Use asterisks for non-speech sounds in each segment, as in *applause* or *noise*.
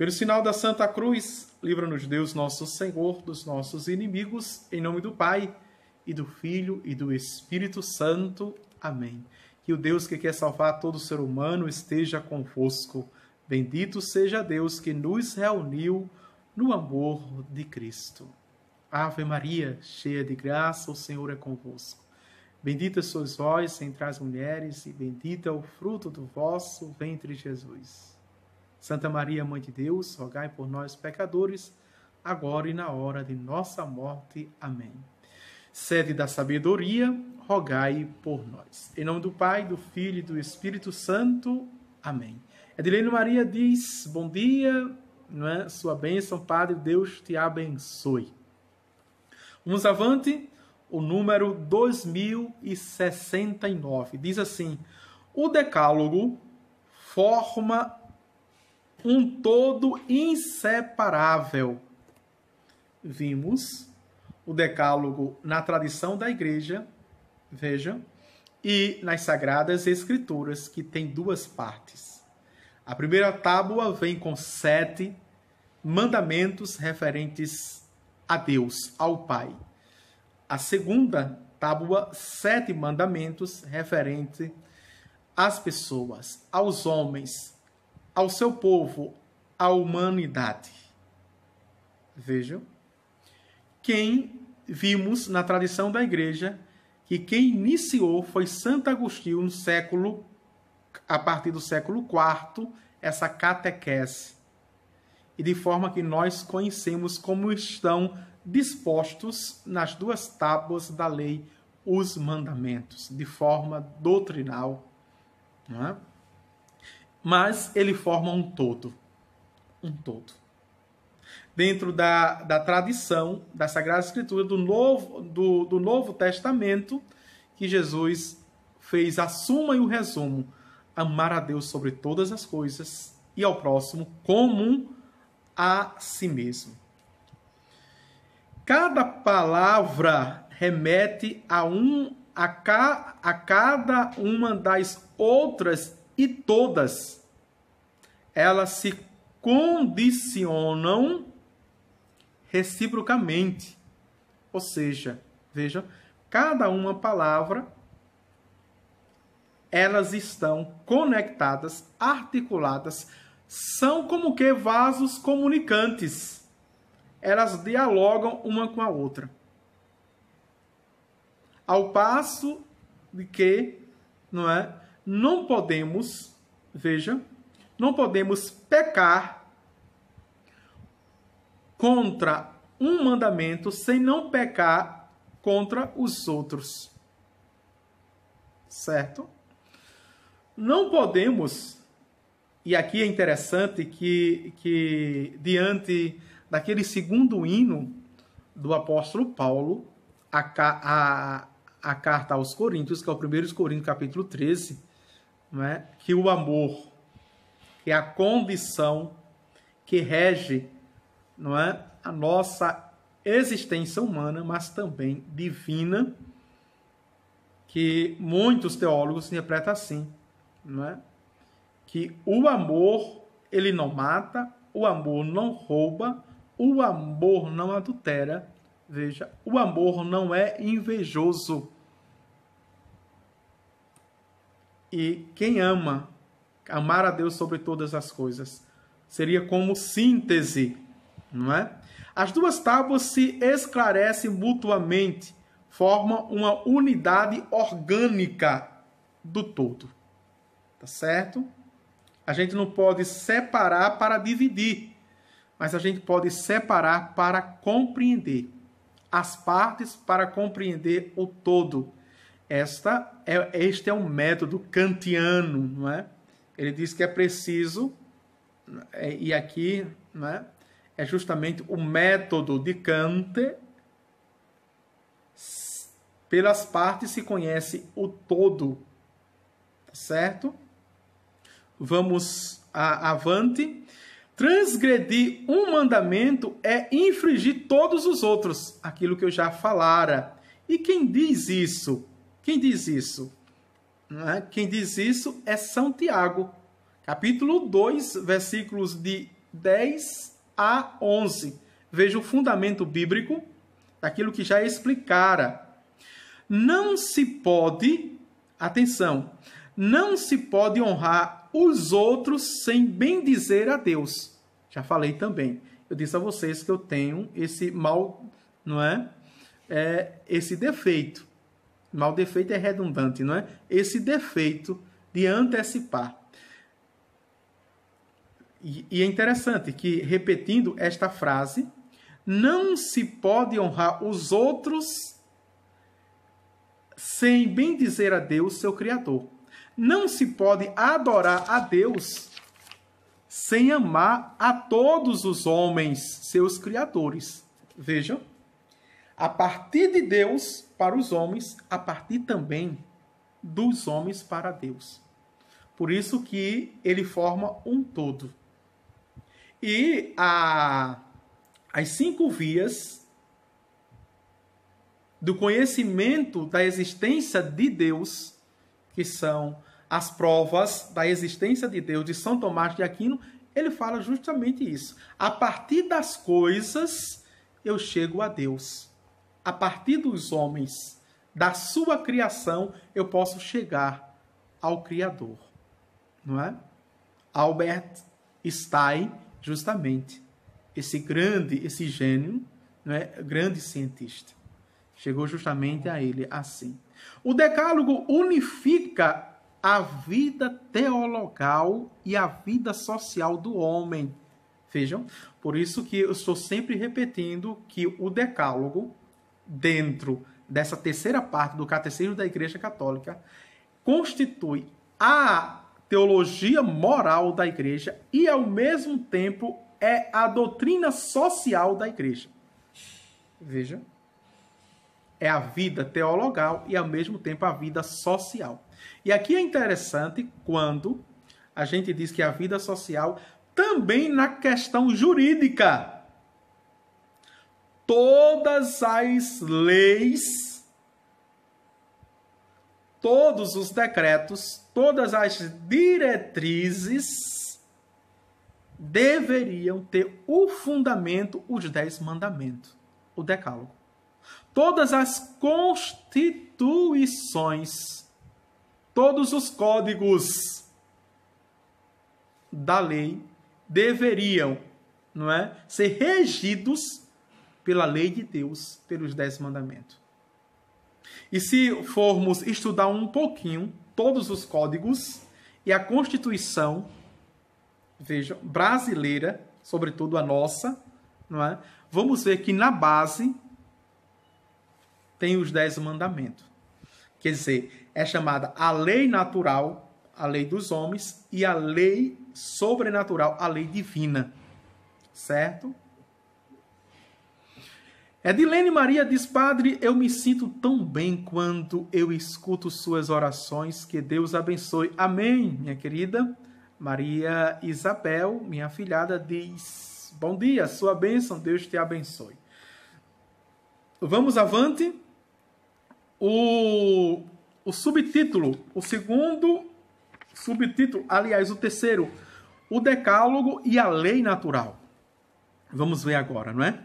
Pelo sinal da Santa Cruz, livra-nos Deus, nosso Senhor, dos nossos inimigos, em nome do Pai, e do Filho, e do Espírito Santo. Amém. Que o Deus que quer salvar todo ser humano esteja convosco. Bendito seja Deus que nos reuniu no amor de Cristo. Ave Maria, cheia de graça, o Senhor é convosco. Bendita sois vós entre as mulheres, e bendito é o fruto do vosso ventre, Jesus. Santa Maria, Mãe de Deus, rogai por nós, pecadores, agora e na hora de nossa morte. Amém. Sede da sabedoria, rogai por nós. Em nome do Pai, do Filho e do Espírito Santo. Amém. Edilene Maria diz: Bom dia, é? sua bênção, Padre, Deus te abençoe. Vamos avante, o número 2069. Diz assim: O Decálogo forma um todo inseparável. Vimos o Decálogo na tradição da Igreja, veja, e nas Sagradas Escrituras, que tem duas partes. A primeira tábua vem com sete mandamentos referentes a Deus, ao Pai. A segunda tábua, sete mandamentos referentes às pessoas, aos homens, ao seu povo, à humanidade. Vejam, quem vimos na tradição da igreja que quem iniciou foi Santo Agostinho no século a partir do século IV essa catequese. E de forma que nós conhecemos como estão dispostos nas duas tábuas da lei os mandamentos, de forma doutrinal. Não é? mas ele forma um todo. Um todo. Dentro da, da tradição da Sagrada Escritura, do Novo, do, do Novo Testamento, que Jesus fez a suma e o resumo: amar a Deus sobre todas as coisas e ao próximo como a si mesmo. Cada palavra remete a um a, ca, a cada uma das outras e todas elas se condicionam reciprocamente. Ou seja, veja, cada uma palavra elas estão conectadas, articuladas, são como que vasos comunicantes. Elas dialogam uma com a outra. Ao passo de que, não é, não podemos, veja, não podemos pecar contra um mandamento sem não pecar contra os outros. Certo? Não podemos, e aqui é interessante que, que diante daquele segundo hino do apóstolo Paulo, a, a, a carta aos Coríntios, que é o 1 Coríntios capítulo 13, é? que o amor é a condição que rege não é, a nossa existência humana, mas também divina, que muitos teólogos interpretam assim, não é? que o amor ele não mata, o amor não rouba, o amor não adultera. Veja, o amor não é invejoso. E quem ama, amar a Deus sobre todas as coisas, seria como síntese, não é? As duas tábuas se esclarecem mutuamente, formam uma unidade orgânica do todo. Tá certo? A gente não pode separar para dividir, mas a gente pode separar para compreender as partes para compreender o todo esta é, este é um método kantiano, não é? Ele diz que é preciso, é, e aqui não é? é justamente o método de Kant. Pelas partes se conhece o todo, tá certo? Vamos a, avante. Transgredir um mandamento é infringir todos os outros, aquilo que eu já falara. E quem diz isso? Quem diz isso? É? Quem diz isso é São Tiago, capítulo 2, versículos de 10 a 11. Veja o fundamento bíblico daquilo que já explicara. Não se pode, atenção, não se pode honrar os outros sem bem dizer a Deus. Já falei também. Eu disse a vocês que eu tenho esse mal, não é? é esse defeito. Mal defeito é redundante, não é? Esse defeito de antecipar. E, e é interessante que, repetindo esta frase, não se pode honrar os outros sem bem dizer a Deus, seu Criador. Não se pode adorar a Deus sem amar a todos os homens, seus criadores. Vejam a partir de Deus para os homens, a partir também dos homens para Deus. Por isso que ele forma um todo. E a, as cinco vias do conhecimento da existência de Deus, que são as provas da existência de Deus de São Tomás de Aquino, ele fala justamente isso. A partir das coisas eu chego a Deus a partir dos homens, da sua criação, eu posso chegar ao Criador. Não é? Albert Stein, justamente, esse grande, esse gênio, não é? grande cientista, chegou justamente a ele assim. O Decálogo unifica a vida teologal e a vida social do homem. Vejam, por isso que eu estou sempre repetindo que o Decálogo dentro dessa terceira parte do Catecismo da Igreja Católica constitui a teologia moral da Igreja e, ao mesmo tempo, é a doutrina social da Igreja. Veja, é a vida teologal e, ao mesmo tempo, a vida social. E aqui é interessante quando a gente diz que a vida social também na questão jurídica todas as leis, todos os decretos, todas as diretrizes deveriam ter o fundamento, os dez mandamentos, o decálogo. Todas as constituições, todos os códigos da lei deveriam não é, ser regidos pela lei de Deus, pelos dez mandamentos. E se formos estudar um pouquinho todos os códigos e a Constituição, veja, brasileira, sobretudo a nossa, não é? Vamos ver que na base tem os dez mandamentos. Quer dizer, é chamada a lei natural, a lei dos homens, e a lei sobrenatural, a lei divina. Certo? Edilene Maria diz: Padre, eu me sinto tão bem quando eu escuto suas orações. Que Deus abençoe. Amém, minha querida. Maria Isabel, minha filhada, diz: Bom dia, sua bênção, Deus te abençoe. Vamos avante. O, o subtítulo, o segundo subtítulo, aliás, o terceiro, o Decálogo e a Lei Natural. Vamos ver agora, não é?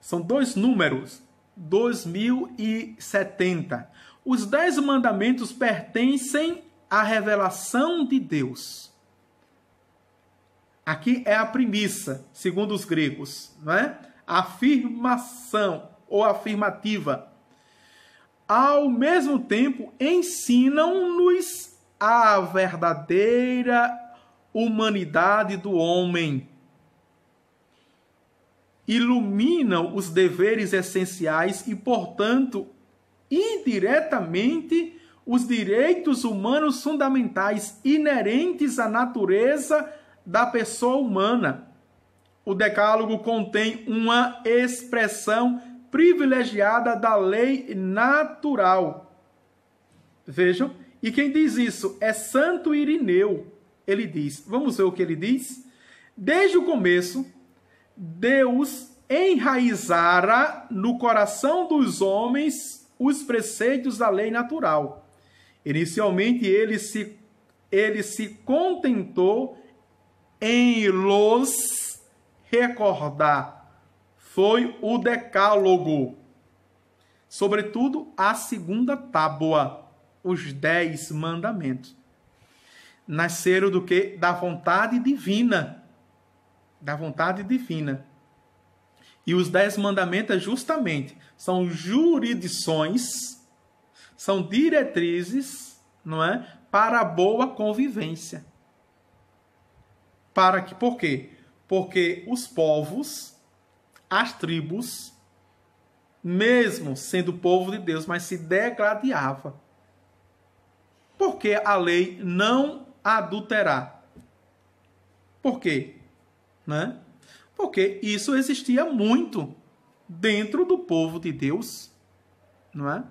São dois números, 2070. Os dez mandamentos pertencem à revelação de Deus. Aqui é a premissa, segundo os gregos, não é? Afirmação ou afirmativa. Ao mesmo tempo, ensinam-nos a verdadeira humanidade do homem iluminam os deveres essenciais e, portanto, indiretamente, os direitos humanos fundamentais inerentes à natureza da pessoa humana. O Decálogo contém uma expressão privilegiada da lei natural. Vejam, e quem diz isso é Santo Irineu. Ele diz, vamos ver o que ele diz? Desde o começo, Deus enraizara no coração dos homens os preceitos da lei natural. Inicialmente ele se, ele se contentou em los recordar. Foi o decálogo. Sobretudo a segunda tábua, os dez mandamentos. Nasceram do que? Da vontade divina da vontade divina. E os dez mandamentos, justamente, são jurisdições, são diretrizes, não é? Para a boa convivência. Para que, por quê? Porque os povos, as tribos, mesmo sendo povo de Deus, mas se degradiava Porque a lei não adulterar. Por quê? né? Porque isso existia muito dentro do povo de Deus, não é?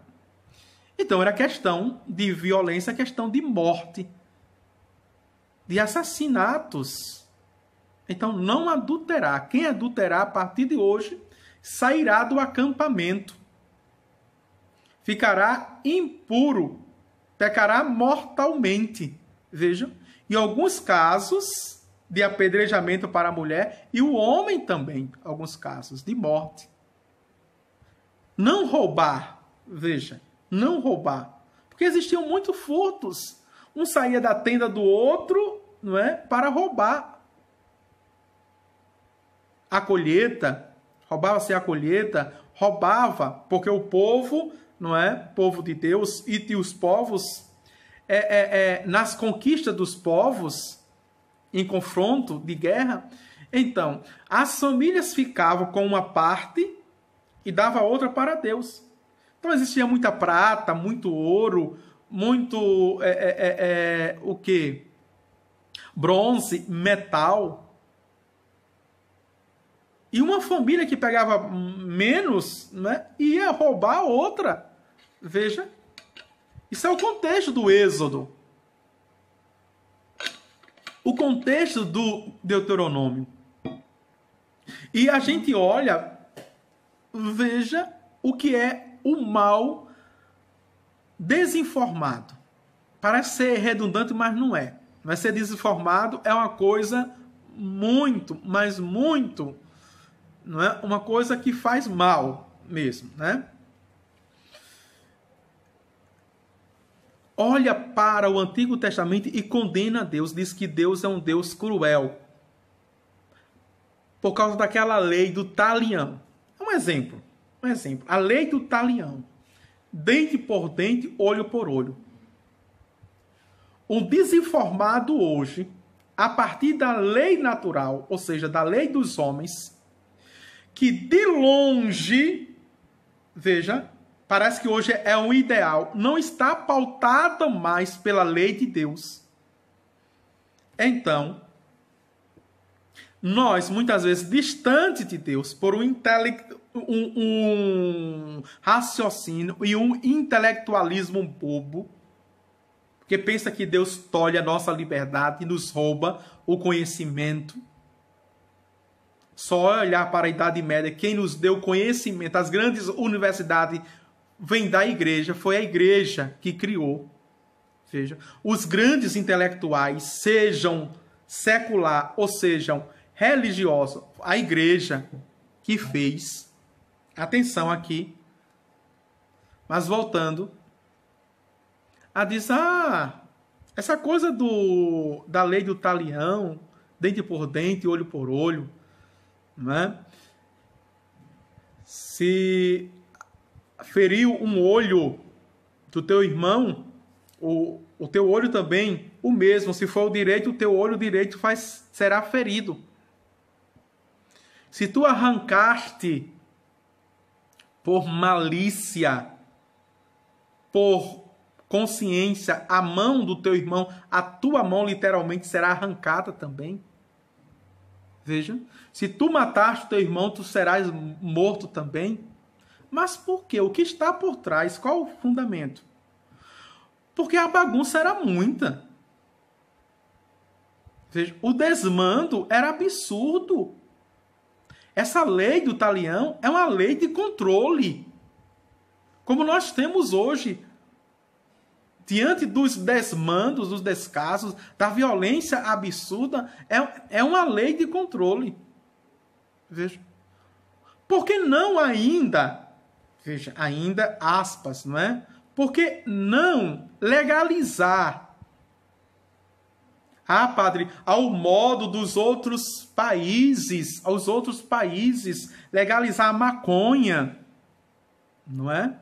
Então era questão de violência, questão de morte, de assassinatos. Então não adulterar. Quem adulterar a partir de hoje sairá do acampamento. Ficará impuro, pecará mortalmente. vejam. em alguns casos de apedrejamento para a mulher e o homem também, alguns casos, de morte. Não roubar, veja, não roubar. Porque existiam muitos furtos. Um saía da tenda do outro não é, para roubar. A colheita, roubava-se a colheita, roubava, porque o povo, não é, povo de Deus, e de os povos, é, é, é nas conquistas dos povos, em confronto de guerra, então as famílias ficavam com uma parte e dava outra para Deus. Então existia muita prata, muito ouro, muito é, é, é, é o que bronze, metal. E uma família que pegava menos, né, ia roubar a outra. Veja, isso é o contexto do Êxodo o contexto do Deuteronômio. E a gente olha, veja o que é o mal desinformado. Parece ser redundante, mas não é. Mas ser desinformado é uma coisa muito, mas muito, não é? Uma coisa que faz mal mesmo, né? olha para o Antigo Testamento e condena Deus, diz que Deus é um Deus cruel. Por causa daquela lei do talião. É um exemplo, um exemplo. A lei do talião. Dente por dente, olho por olho. Um desinformado hoje, a partir da lei natural, ou seja, da lei dos homens, que de longe, veja, parece que hoje é um ideal, não está pautada mais pela lei de Deus. Então, nós, muitas vezes, distante de Deus, por um, intele... um, um raciocínio e um intelectualismo bobo, que pensa que Deus tolhe a nossa liberdade e nos rouba o conhecimento. Só olhar para a Idade Média, quem nos deu conhecimento, as grandes universidades vem da igreja, foi a igreja que criou. Veja, os grandes intelectuais, sejam secular ou sejam religiosos, a igreja que fez. Atenção aqui. Mas voltando, a diz: "Ah, essa coisa do da lei do talião, dente por dente, olho por olho, né? Se feriu um olho do teu irmão, o, o teu olho também, o mesmo. Se for o direito, o teu olho direito faz, será ferido. Se tu arrancaste por malícia, por consciência, a mão do teu irmão, a tua mão literalmente será arrancada também. Veja, se tu mataste teu irmão, tu serás morto também. Mas por quê? O que está por trás? Qual o fundamento? Porque a bagunça era muita. o desmando era absurdo. Essa lei do talião é uma lei de controle. Como nós temos hoje, diante dos desmandos, dos descasos, da violência absurda, é, é uma lei de controle. Veja. Por que não ainda Veja, ainda aspas, não é? Porque não legalizar. Ah, padre, ao modo dos outros países, aos outros países, legalizar a maconha, não é?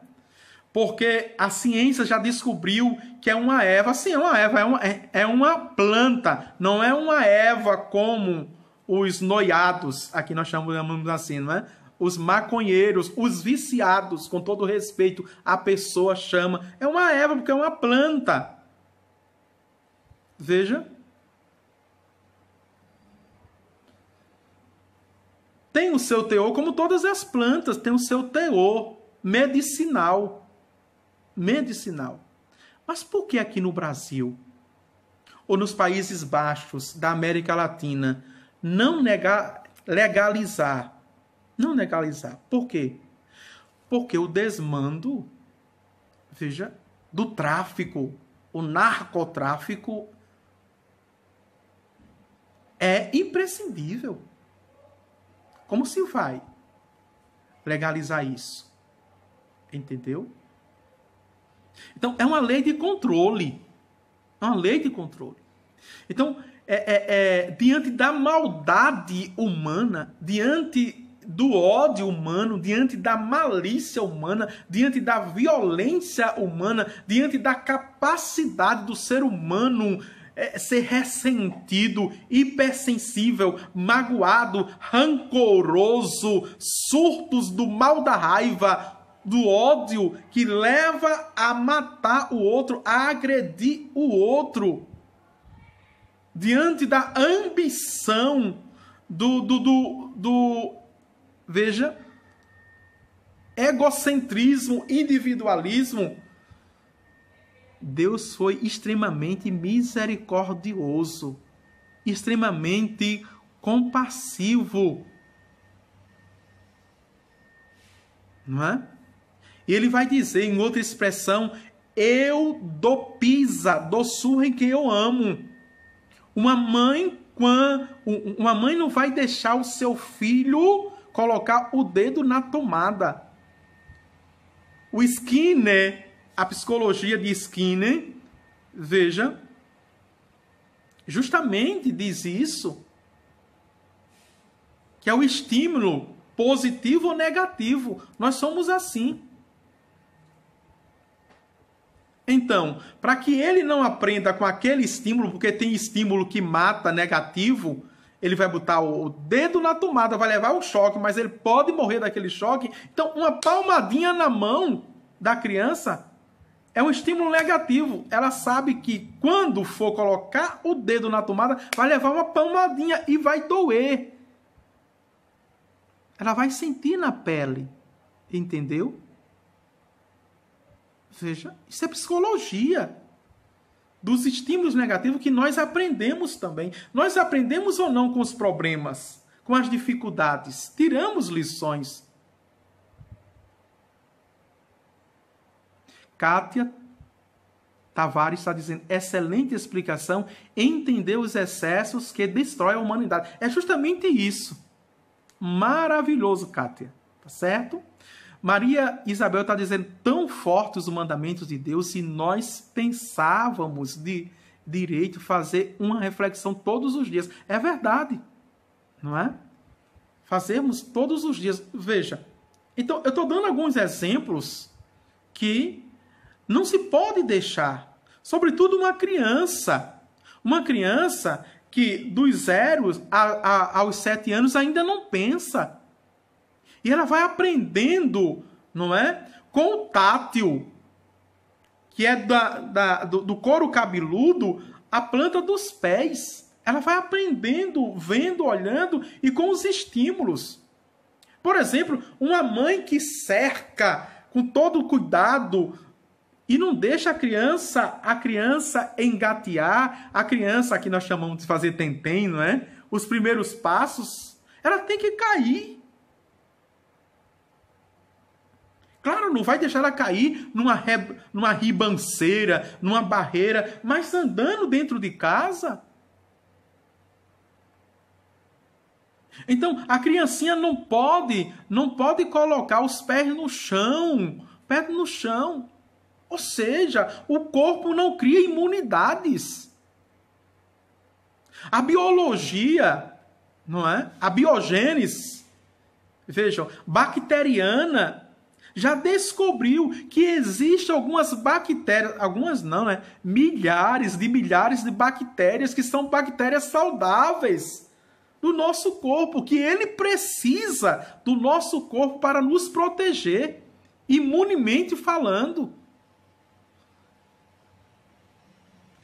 Porque a ciência já descobriu que é uma erva. Sim, é uma erva, é uma, é, é uma planta, não é uma erva como os noiados, aqui nós chamamos assim, não é? os maconheiros, os viciados, com todo respeito, a pessoa chama. É uma erva, porque é uma planta. Veja. Tem o seu teor, como todas as plantas, tem o seu teor medicinal. Medicinal. Mas por que aqui no Brasil ou nos Países Baixos da América Latina não negar, legalizar não legalizar. Por quê? Porque o desmando, veja, do tráfico, o narcotráfico, é imprescindível. Como se vai legalizar isso? Entendeu? Então, é uma lei de controle. É uma lei de controle. Então, é, é, é, diante da maldade humana, diante do ódio humano, diante da malícia humana, diante da violência humana, diante da capacidade do ser humano é, ser ressentido, hipersensível, magoado, rancoroso, surtos do mal da raiva, do ódio que leva a matar o outro, a agredir o outro. Diante da ambição do, do, do, do Veja, egocentrismo, individualismo. Deus foi extremamente misericordioso, extremamente compassivo. Não é? E ele vai dizer em outra expressão: Eu dou pisa, dou surra em quem eu amo. Uma mãe, uma mãe não vai deixar o seu filho colocar o dedo na tomada. O Skinner, a psicologia de Skinner, veja, justamente diz isso, que é o estímulo positivo ou negativo. Nós somos assim. Então, para que ele não aprenda com aquele estímulo, porque tem estímulo que mata negativo, ele vai botar o dedo na tomada, vai levar um choque, mas ele pode morrer daquele choque. Então, uma palmadinha na mão da criança é um estímulo negativo. Ela sabe que quando for colocar o dedo na tomada, vai levar uma palmadinha e vai doer. Ela vai sentir na pele. Entendeu? Veja, isso é psicologia dos estímulos negativos que nós aprendemos também. Nós aprendemos ou não com os problemas, com as dificuldades, tiramos lições. Kátia Tavares está dizendo, excelente explicação, entender os excessos que destrói a humanidade. É justamente isso. Maravilhoso, Kátia. Tá certo? Maria Isabel está dizendo tão fortes os mandamentos de Deus e nós pensávamos de direito fazer uma reflexão todos os dias. É verdade, não é? Fazemos todos os dias. Veja, então eu estou dando alguns exemplos que não se pode deixar, sobretudo uma criança. Uma criança que dos zero a, a, aos sete anos ainda não pensa. E ela vai aprendendo, não é? Com o tátil, que é da, da do, do couro cabeludo, a planta dos pés. Ela vai aprendendo, vendo, olhando e com os estímulos. Por exemplo, uma mãe que cerca com todo cuidado e não deixa a criança, a criança engatear, a criança que nós chamamos de fazer tentem, não é? Os primeiros passos, ela tem que cair. Claro, não vai deixar ela cair numa, re... numa ribanceira, numa barreira, mas andando dentro de casa. Então, a criancinha não pode, não pode colocar os pés no chão, pés no chão. Ou seja, o corpo não cria imunidades. A biologia, não é? A biogênese, vejam, bacteriana já descobriu que existem algumas bactérias, algumas não, né? Milhares de milhares de bactérias que são bactérias saudáveis do nosso corpo, que ele precisa do nosso corpo para nos proteger, imunemente falando.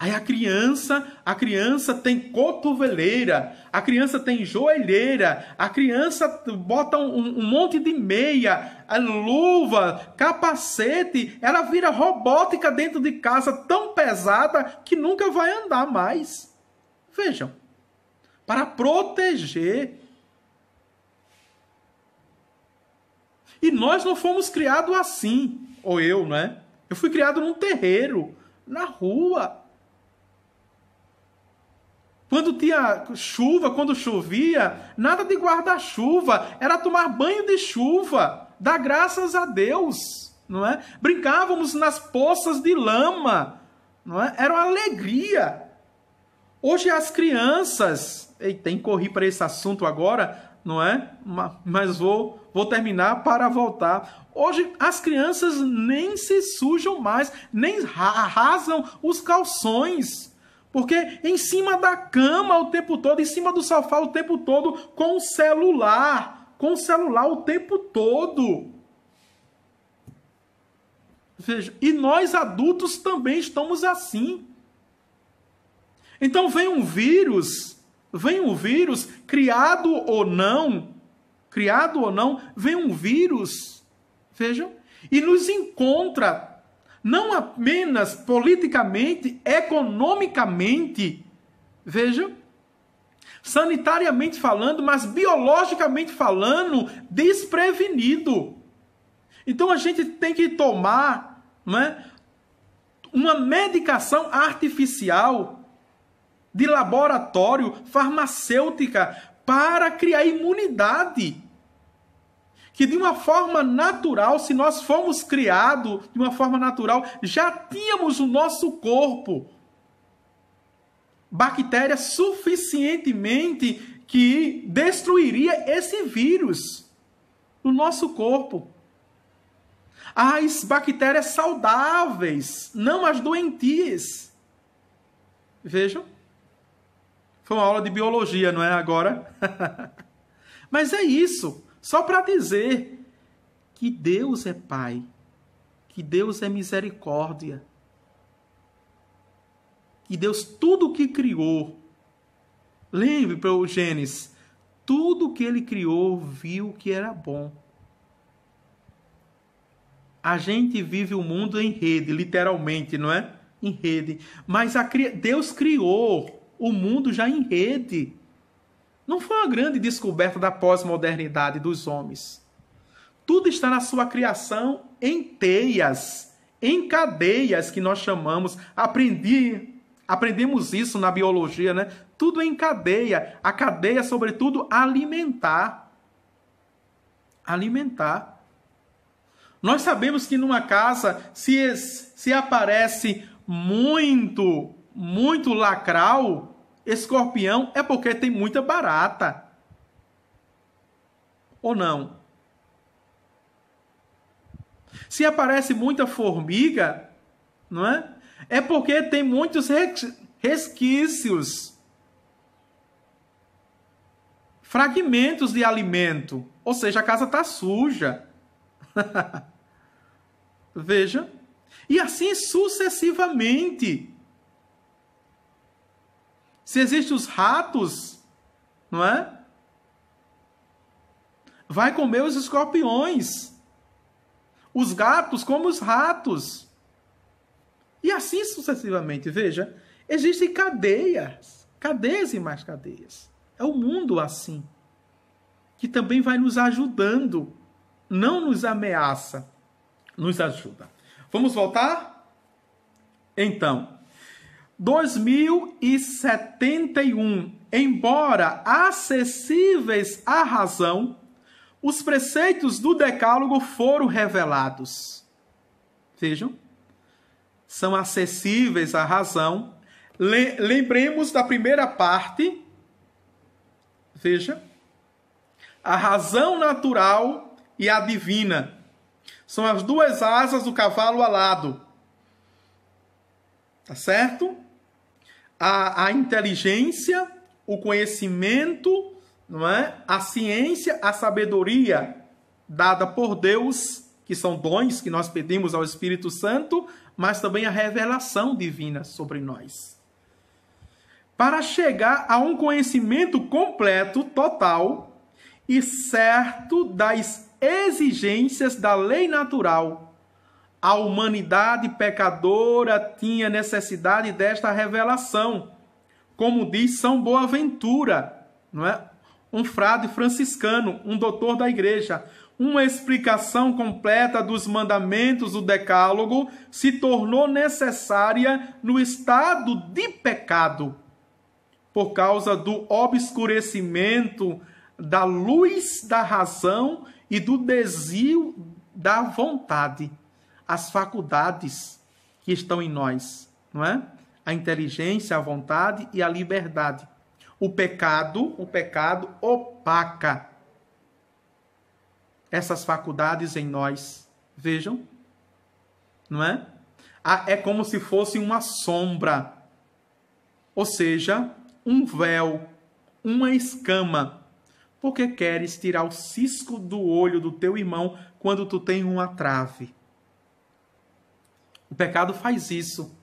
Aí a criança, a criança tem cotoveleira, a criança tem joelheira, a criança bota um, um monte de meia, luva, capacete, ela vira robótica dentro de casa tão pesada que nunca vai andar mais. Vejam, para proteger. E nós não fomos criados assim, ou eu, né? Eu fui criado num terreiro, na rua. Quando tinha chuva, quando chovia, nada de guarda-chuva, era tomar banho de chuva, dar graças a Deus, não é? Brincávamos nas poças de lama, não é? Era uma alegria. Hoje as crianças, tem correr para esse assunto agora, não é? Mas vou vou terminar para voltar. Hoje as crianças nem se sujam mais, nem arrasam os calções. Porque em cima da cama o tempo todo, em cima do sofá o tempo todo, com o celular, com o celular o tempo todo. Veja, e nós adultos também estamos assim. Então vem um vírus, vem um vírus, criado ou não, criado ou não, vem um vírus, vejam, e nos encontra não apenas politicamente, economicamente, veja, sanitariamente falando, mas biologicamente falando, desprevenido. Então a gente tem que tomar não é, uma medicação artificial de laboratório, farmacêutica, para criar imunidade que de uma forma natural, se nós fomos criados de uma forma natural, já tínhamos o nosso corpo bactéria suficientemente que destruiria esse vírus no nosso corpo. As bactérias saudáveis, não as doentias. Vejam. Foi uma aula de biologia, não é agora? *laughs* Mas é isso. Só para dizer que Deus é Pai, que Deus é misericórdia, que Deus tudo o que criou. Lembre para o Gênesis, tudo que ele criou viu que era bom. A gente vive o mundo em rede, literalmente, não é? Em rede. Mas a, Deus criou o mundo já em rede. Não foi uma grande descoberta da pós-modernidade dos homens. Tudo está na sua criação em teias, em cadeias que nós chamamos. Aprendi, aprendemos isso na biologia, né? Tudo em cadeia. A cadeia, sobretudo, alimentar. Alimentar. Nós sabemos que numa casa, se, se aparece muito, muito lacral, Escorpião é porque tem muita barata. Ou não? Se aparece muita formiga, não é? É porque tem muitos resquícios, fragmentos de alimento, ou seja, a casa está suja. *laughs* Veja. E assim sucessivamente. Se existem os ratos, não é? Vai comer os escorpiões. Os gatos como os ratos. E assim sucessivamente. Veja, existem cadeias, cadeias e mais cadeias. É o um mundo assim, que também vai nos ajudando, não nos ameaça, nos ajuda. Vamos voltar? Então, 2071. Embora acessíveis à razão, os preceitos do Decálogo foram revelados. Vejam, são acessíveis à razão. Lembremos da primeira parte. Veja, a razão natural e a divina são as duas asas do cavalo alado. Tá certo? a, a inteligência, o conhecimento, não é? a ciência, a sabedoria dada por Deus, que são dons que nós pedimos ao Espírito Santo, mas também a revelação divina sobre nós. Para chegar a um conhecimento completo, total e certo das exigências da lei natural a humanidade pecadora tinha necessidade desta revelação, como diz São Boaventura, não é? um frade franciscano, um doutor da igreja. Uma explicação completa dos mandamentos do Decálogo se tornou necessária no estado de pecado, por causa do obscurecimento da luz da razão e do desvio da vontade as faculdades que estão em nós, não é? A inteligência, a vontade e a liberdade. O pecado, o pecado opaca essas faculdades em nós. Vejam, não é? Ah, é como se fosse uma sombra, ou seja, um véu, uma escama. Porque queres tirar o cisco do olho do teu irmão quando tu tem uma trave? O pecado faz isso.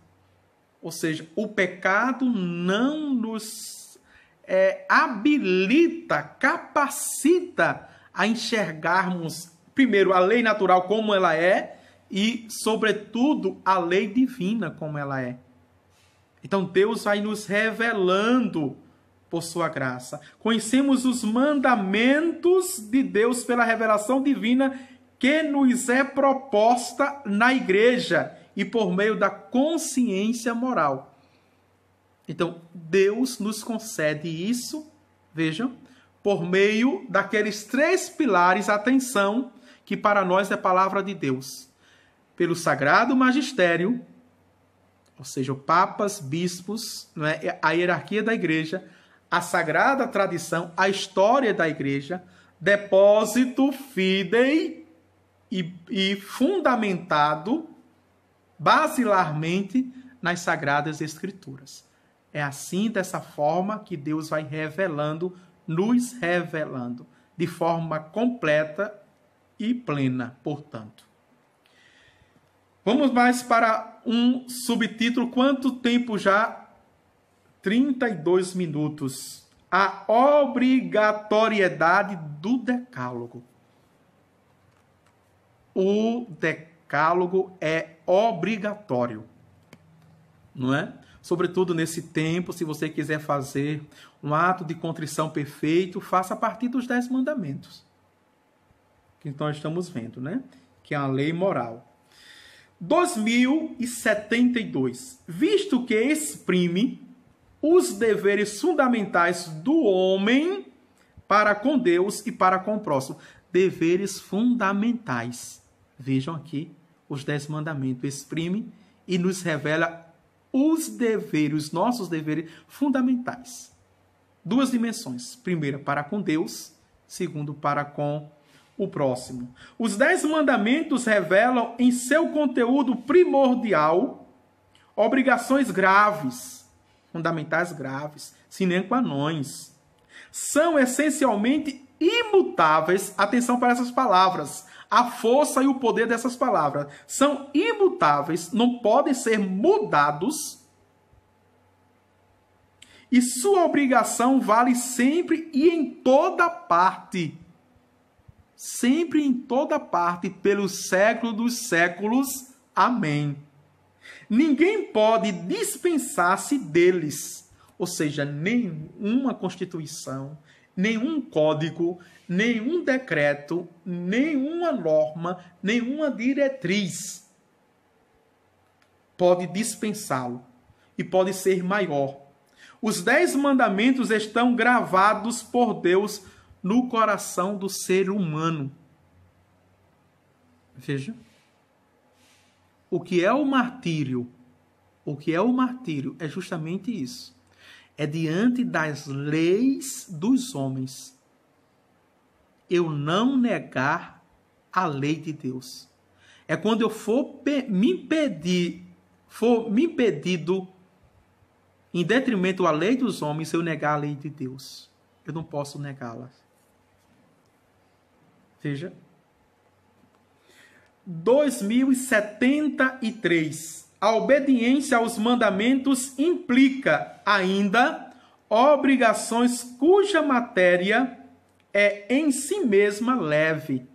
Ou seja, o pecado não nos é, habilita, capacita a enxergarmos, primeiro, a lei natural como ela é e, sobretudo, a lei divina como ela é. Então, Deus vai nos revelando por sua graça. Conhecemos os mandamentos de Deus pela revelação divina que nos é proposta na igreja e por meio da consciência moral. Então, Deus nos concede isso, vejam, por meio daqueles três pilares, atenção, que para nós é palavra de Deus. Pelo sagrado magistério, ou seja, papas, bispos, é, é? a hierarquia da igreja, a sagrada tradição, a história da igreja, depósito fidei e, e fundamentado basilarmente nas Sagradas Escrituras. É assim, dessa forma, que Deus vai revelando, nos revelando, de forma completa e plena, portanto. Vamos mais para um subtítulo. Quanto tempo já? 32 minutos. A obrigatoriedade do decálogo. O decálogo é obrigatório, não é? Sobretudo nesse tempo, se você quiser fazer um ato de contrição perfeito, faça a partir dos dez mandamentos que nós estamos vendo, né? Que é a lei moral. 2072. Visto que exprime os deveres fundamentais do homem para com Deus e para com o próximo. Deveres fundamentais. Vejam aqui os dez mandamentos, exprime e nos revela os deveres, os nossos deveres fundamentais. Duas dimensões. Primeira, para com Deus. Segundo, para com o próximo. Os dez mandamentos revelam em seu conteúdo primordial obrigações graves, fundamentais graves, anões. São essencialmente imutáveis, atenção para essas palavras, a força e o poder dessas palavras são imutáveis, não podem ser mudados. E sua obrigação vale sempre e em toda parte. Sempre e em toda parte, pelo século dos séculos. Amém. Ninguém pode dispensar-se deles. Ou seja, nenhuma Constituição, nenhum código, nenhum decreto, nenhuma norma, nenhuma diretriz pode dispensá-lo e pode ser maior. Os dez mandamentos estão gravados por Deus no coração do ser humano. Veja. O que é o martírio? O que é o martírio é justamente isso é diante das leis dos homens. Eu não negar a lei de Deus. É quando eu for me impedir, for me impedido em detrimento à lei dos homens, eu negar a lei de Deus. Eu não posso negá-la. Veja. 2073 a obediência aos mandamentos implica ainda obrigações cuja matéria é em si mesma leve.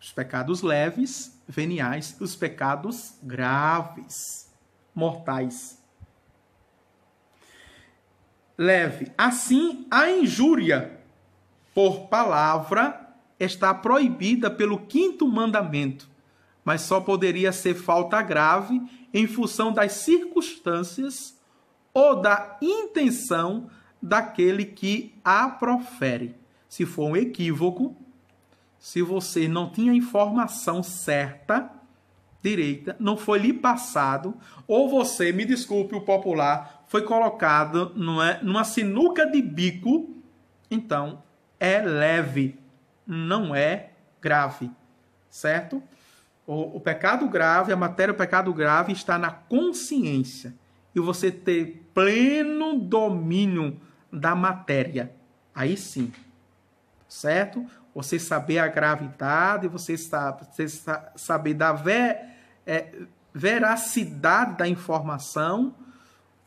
Os pecados leves, veniais, os pecados graves, mortais. Leve. Assim, a injúria por palavra está proibida pelo quinto mandamento mas só poderia ser falta grave em função das circunstâncias ou da intenção daquele que a profere. Se for um equívoco, se você não tinha informação certa, direita, não foi lhe passado, ou você, me desculpe o popular, foi colocado não é, numa sinuca de bico, então é leve, não é grave, certo? O, o pecado grave, a matéria do pecado grave está na consciência. E você ter pleno domínio da matéria. Aí sim. Certo? Você saber a gravidade, você, sabe, você saber da ver, é, veracidade da informação.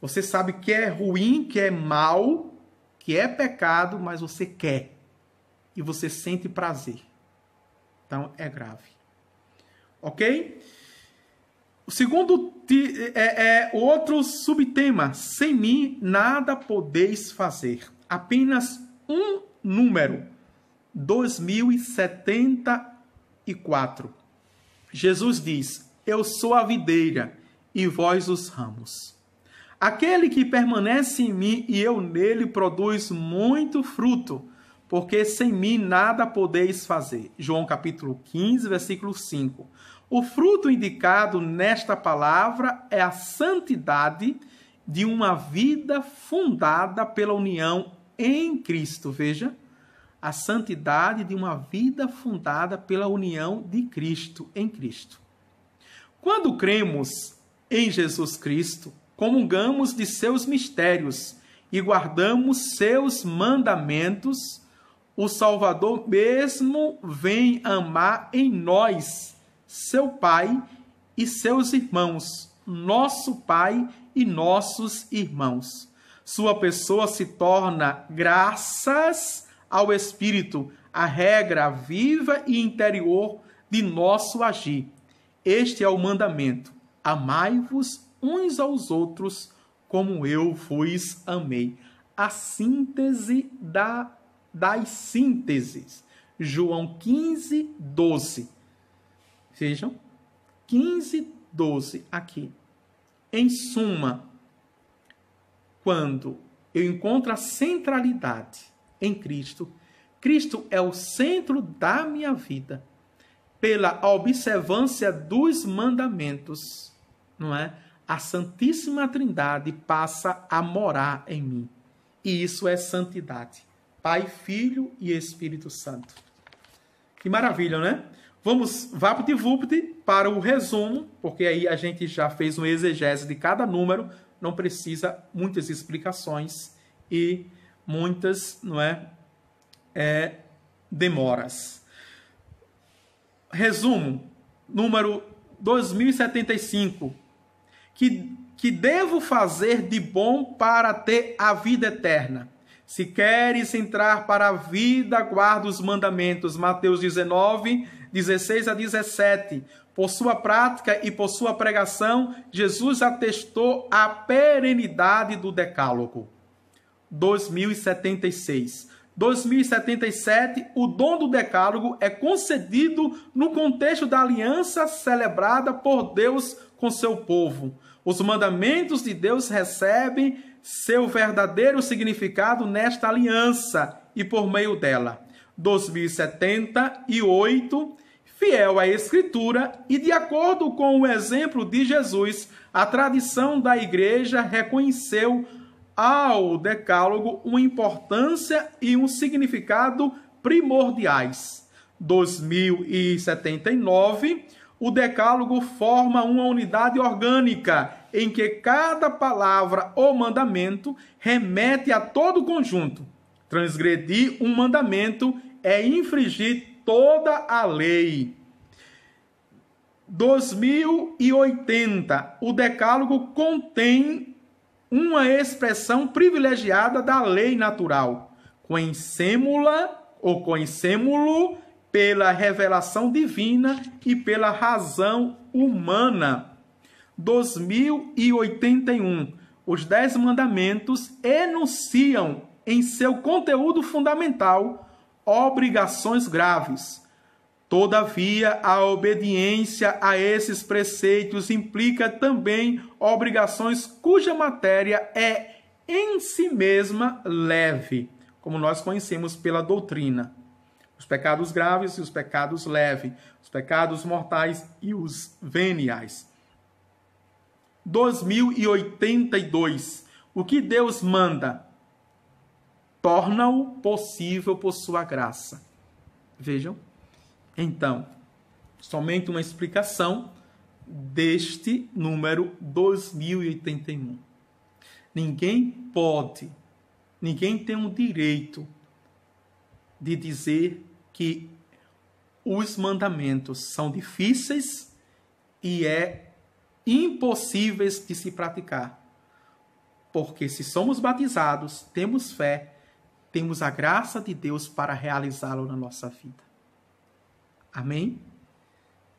Você sabe que é ruim, que é mal, que é pecado, mas você quer. E você sente prazer. Então é grave ok? O segundo é, é outro subtema: sem mim nada podeis fazer. Apenas um número: 2074. Jesus diz: Eu sou a videira e vós os ramos. Aquele que permanece em mim e eu nele produz muito fruto porque sem mim nada podeis fazer. João capítulo 15, versículo 5. O fruto indicado nesta palavra é a santidade de uma vida fundada pela união em Cristo. Veja, a santidade de uma vida fundada pela união de Cristo em Cristo. Quando cremos em Jesus Cristo, comungamos de seus mistérios e guardamos seus mandamentos o Salvador mesmo vem amar em nós, seu Pai e seus irmãos, nosso Pai e nossos irmãos. Sua pessoa se torna, graças ao Espírito, a regra viva e interior de nosso agir. Este é o mandamento: amai-vos uns aos outros como eu vos amei. A síntese da das sínteses. João 15, 12. Vejam, 15, 12 aqui. Em suma, quando eu encontro a centralidade em Cristo, Cristo é o centro da minha vida, pela observância dos mandamentos, não é? A Santíssima Trindade passa a morar em mim. E isso é santidade. Pai, Filho e Espírito Santo. Que maravilha, né? Vamos vapt-vupt para o resumo, porque aí a gente já fez um exegese de cada número, não precisa muitas explicações e muitas, não é, é demoras. Resumo, número 2075. Que, que devo fazer de bom para ter a vida eterna? Se queres entrar para a vida, guarda os mandamentos. Mateus 19, 16 a 17. Por sua prática e por sua pregação, Jesus atestou a perenidade do Decálogo. 2076. 2077, o dom do Decálogo é concedido no contexto da aliança celebrada por Deus com seu povo. Os mandamentos de Deus recebem seu verdadeiro significado nesta aliança e por meio dela. 2078, fiel à Escritura e de acordo com o exemplo de Jesus, a tradição da Igreja reconheceu ao Decálogo uma importância e um significado primordiais. 2079, o Decálogo forma uma unidade orgânica em que cada palavra ou mandamento remete a todo o conjunto. Transgredir um mandamento é infringir toda a lei. 2080. O Decálogo contém uma expressão privilegiada da lei natural. Conhecêmula ou conhecêmulo pela revelação divina e pela razão humana. 2081. Os Dez Mandamentos enunciam em seu conteúdo fundamental obrigações graves. Todavia, a obediência a esses preceitos implica também obrigações cuja matéria é em si mesma leve, como nós conhecemos pela doutrina. Os pecados graves e os pecados leves, os pecados mortais e os veniais. 2082. O que Deus manda? Torna-o possível por sua graça. Vejam? Então, somente uma explicação deste número 2081. Ninguém pode, ninguém tem o direito de dizer que os mandamentos são difíceis e é impossíveis de se praticar. Porque se somos batizados, temos fé, temos a graça de Deus para realizá-lo na nossa vida. Amém?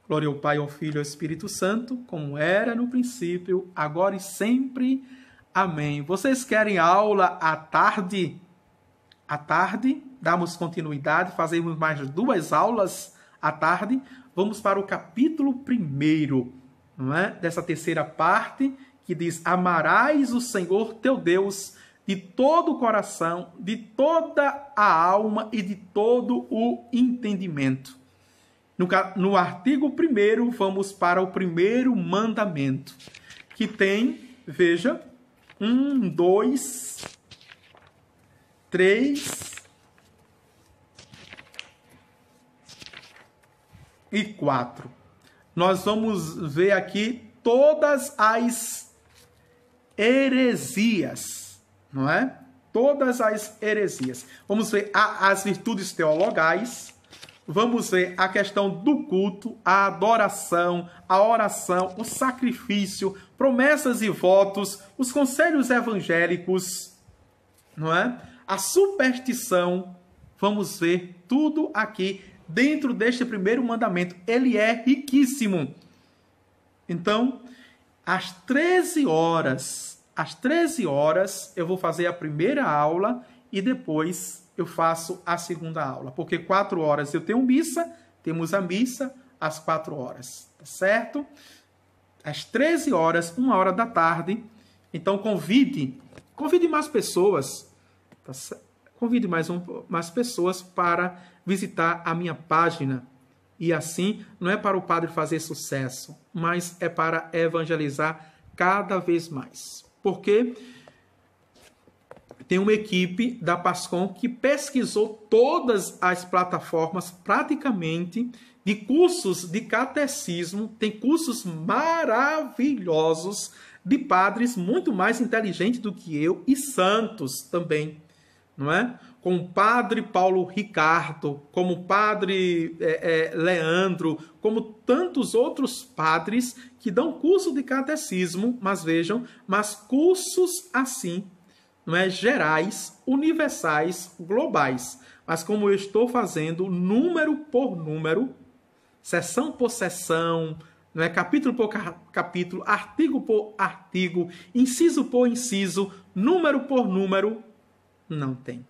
Glória ao Pai, ao Filho e ao Espírito Santo, como era no princípio, agora e sempre. Amém. Vocês querem aula à tarde? À tarde, damos continuidade, fazemos mais duas aulas à tarde. Vamos para o capítulo primeiro não é? dessa terceira parte, que diz: Amarás o Senhor teu Deus de todo o coração, de toda a alma e de todo o entendimento. No, no artigo 1, vamos para o primeiro mandamento, que tem, veja, um, dois, três e quatro nós vamos ver aqui todas as heresias, não é? Todas as heresias. Vamos ver a, as virtudes teologais, vamos ver a questão do culto, a adoração, a oração, o sacrifício, promessas e votos, os conselhos evangélicos, não é? A superstição, vamos ver tudo aqui dentro deste primeiro mandamento. Ele é riquíssimo. Então, às 13 horas, às 13 horas eu vou fazer a primeira aula e depois eu faço a segunda aula, porque 4 horas eu tenho missa, temos a missa às 4 horas, tá certo? Às 13 horas, 1 hora da tarde. Então convide, convide mais pessoas, tá? convide mais, um, mais pessoas para visitar a minha página. E assim, não é para o padre fazer sucesso, mas é para evangelizar cada vez mais. Porque tem uma equipe da Pascom que pesquisou todas as plataformas, praticamente, de cursos de catecismo, tem cursos maravilhosos de padres muito mais inteligentes do que eu e santos também, não é? com o padre Paulo Ricardo, como o padre é, é, Leandro, como tantos outros padres que dão curso de catecismo, mas vejam, mas cursos assim, não é gerais, universais, globais. Mas como eu estou fazendo número por número, sessão por sessão, não é capítulo por capítulo, artigo por artigo, inciso por inciso, número por número, não tem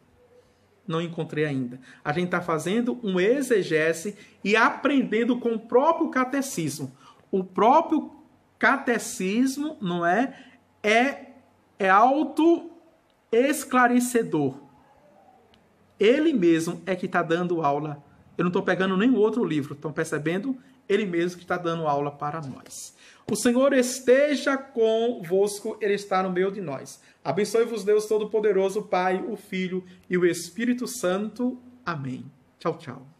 não encontrei ainda. A gente está fazendo um exegese e aprendendo com o próprio catecismo. O próprio catecismo, não é? É, é auto-esclarecedor. Ele mesmo é que está dando aula. Eu não estou pegando nenhum outro livro, estão percebendo? Ele mesmo que está dando aula para nós. O Senhor esteja convosco, Ele está no meio de nós. Abençoe-vos, Deus Todo-Poderoso, o Pai, o Filho e o Espírito Santo. Amém. Tchau, tchau.